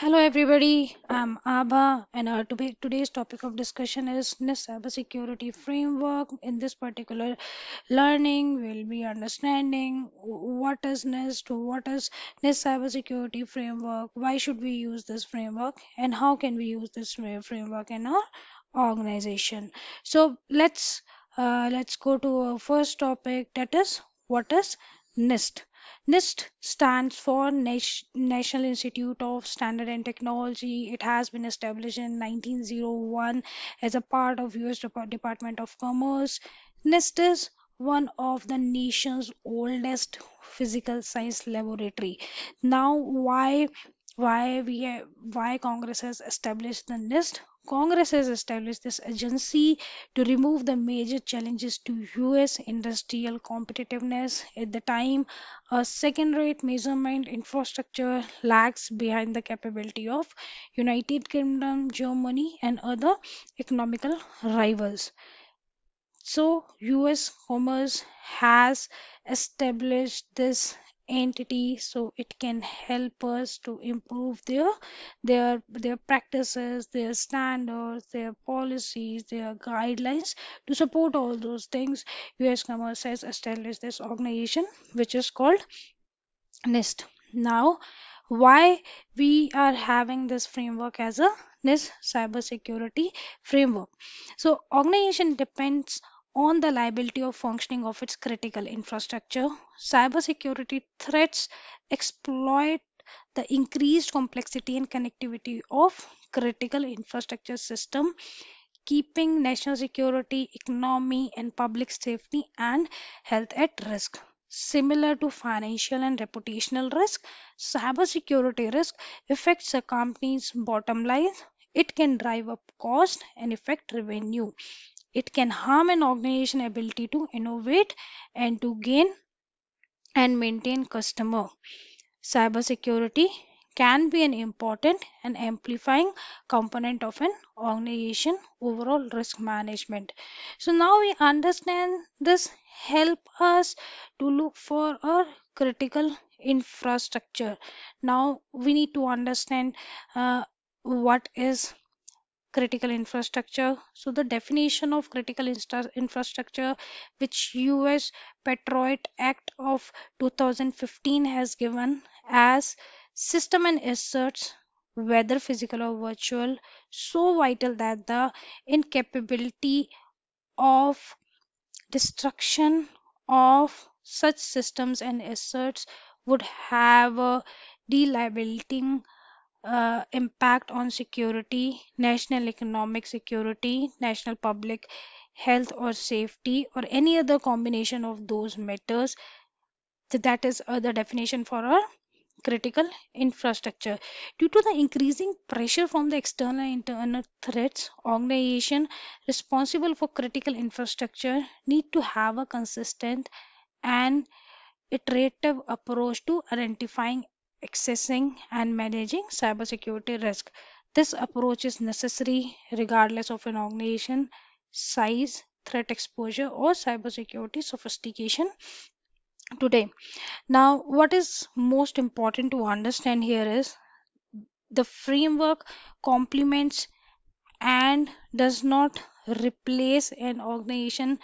Hello everybody, I'm Abha and our today's topic of discussion is NIST cybersecurity framework. In this particular learning, we'll be understanding what is NIST, what is NIST cybersecurity framework, why should we use this framework and how can we use this framework in our organization. So let's uh, let's go to our first topic that is what is NIST. NIST stands for National Institute of Standard and Technology. It has been established in 1901 as a part of US Department of Commerce. NIST is one of the nation's oldest physical science laboratory now why why we why congress has established the nist congress has established this agency to remove the major challenges to us industrial competitiveness at the time a second rate measurement infrastructure lags behind the capability of united kingdom germany and other economical rivals so us commerce has established this entity so it can help us to improve their their their practices their standards their policies their guidelines to support all those things us commerce has established this organization which is called nist now why we are having this framework as a NIST security framework so organization depends on the liability of functioning of its critical infrastructure. Cybersecurity threats exploit the increased complexity and connectivity of critical infrastructure system keeping national security, economy, and public safety and health at risk. Similar to financial and reputational risk, cybersecurity risk affects a company's bottom line. It can drive up cost and affect revenue. It can harm an organization's ability to innovate and to gain and maintain customer. Cybersecurity can be an important and amplifying component of an organization overall risk management so now we understand this help us to look for a critical infrastructure now we need to understand uh, what is critical infrastructure so the definition of critical infrastructure which US Patriot Act of 2015 has given as system and assets whether physical or virtual so vital that the incapability of destruction of such systems and assets would have a debilitating uh, impact on security, national economic security, national public health or safety, or any other combination of those matters. So that is uh, the definition for a critical infrastructure. Due to the increasing pressure from the external and internal threats, organization responsible for critical infrastructure need to have a consistent and iterative approach to identifying accessing and managing cybersecurity risk. This approach is necessary regardless of an organization size, threat exposure, or cybersecurity sophistication today. Now, what is most important to understand here is the framework complements and does not replace an organization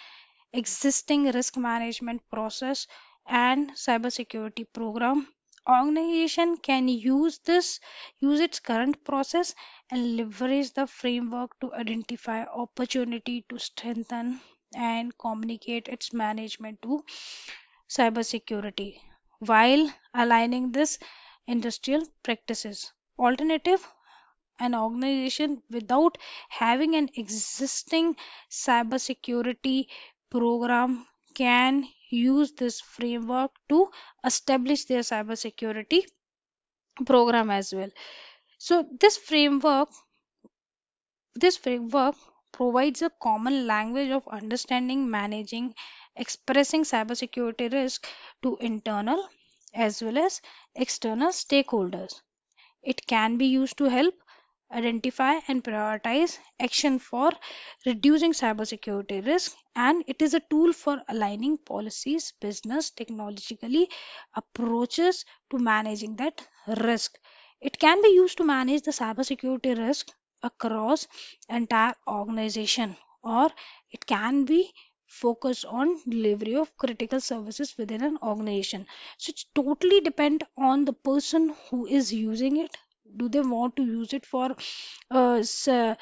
existing risk management process and cybersecurity program organization can use this use its current process and leverage the framework to identify opportunity to strengthen and communicate its management to cybersecurity while aligning this industrial practices alternative an organization without having an existing cybersecurity program can use this framework to establish their cybersecurity program as well. So this framework, this framework provides a common language of understanding, managing, expressing cybersecurity risk to internal as well as external stakeholders. It can be used to help identify and prioritize action for reducing cybersecurity risk and it is a tool for aligning policies business technologically approaches to managing that risk it can be used to manage the cybersecurity risk across entire organization or it can be focused on delivery of critical services within an organization so it totally depend on the person who is using it do they want to use it for uh, a,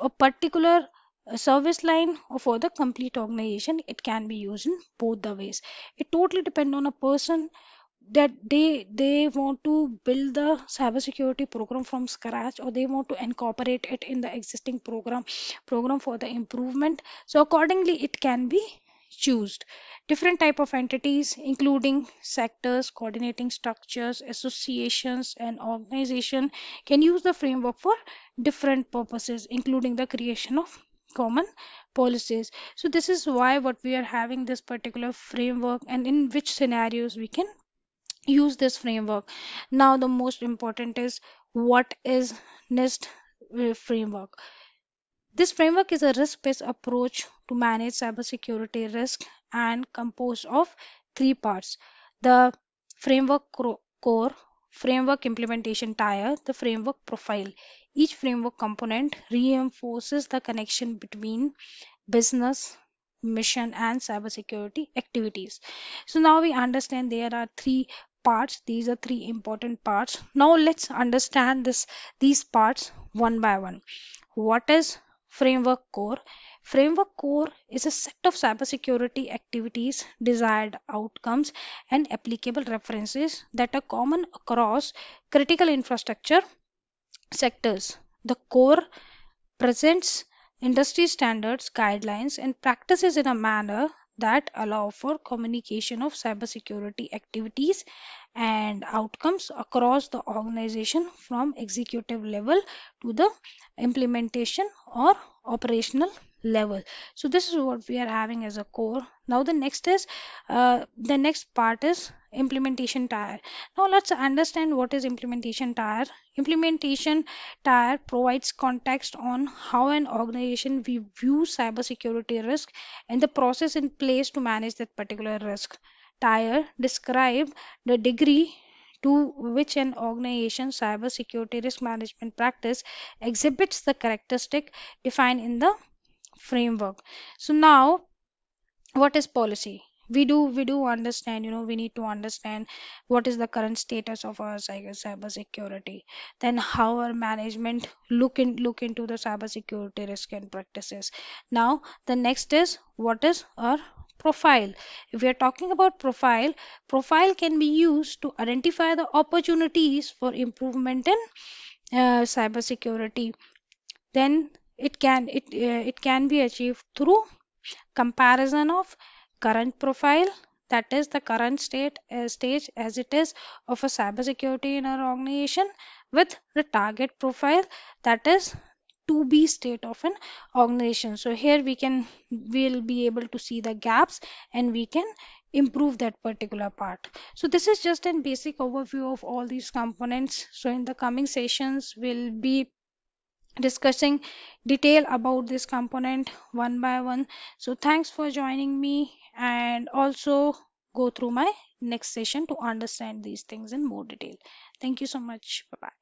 a particular service line or for the complete organization it can be used in both the ways it totally depend on a person that they they want to build the cyber security program from scratch or they want to incorporate it in the existing program program for the improvement so accordingly it can be choose different type of entities including sectors coordinating structures associations and organization can use the framework for different purposes including the creation of common policies so this is why what we are having this particular framework and in which scenarios we can use this framework now the most important is what is nist uh, framework this framework is a risk-based approach to manage cybersecurity risk and composed of three parts. The framework core, framework implementation tier, the framework profile. Each framework component reinforces the connection between business, mission and cybersecurity activities. So now we understand there are three parts these are three important parts now let's understand this these parts one by one what is Framework Core. Framework Core is a set of cybersecurity activities, desired outcomes, and applicable references that are common across critical infrastructure sectors. The core presents industry standards, guidelines, and practices in a manner that allow for communication of cybersecurity activities and outcomes across the organization from executive level to the implementation or operational level so this is what we are having as a core now the next is uh, the next part is implementation tire. now let's understand what is implementation tire. implementation tire provides context on how an organization we view cybersecurity risk and the process in place to manage that particular risk tier describe the degree to which an organization's cybersecurity risk management practice exhibits the characteristic defined in the framework. So now what is policy? we do we do understand you know we need to understand what is the current status of our cyber security then how our management look in look into the cyber security risk and practices now the next is what is our profile. If we are talking about profile, profile can be used to identify the opportunities for improvement in uh, cybersecurity. Then it can it uh, it can be achieved through comparison of current profile that is the current state uh, stage as it is of a cybersecurity in our organization with the target profile that is to be state of an organization so here we can we'll be able to see the gaps and we can improve that particular part so this is just a basic overview of all these components so in the coming sessions we'll be discussing detail about this component one by one so thanks for joining me and also go through my next session to understand these things in more detail thank you so much bye bye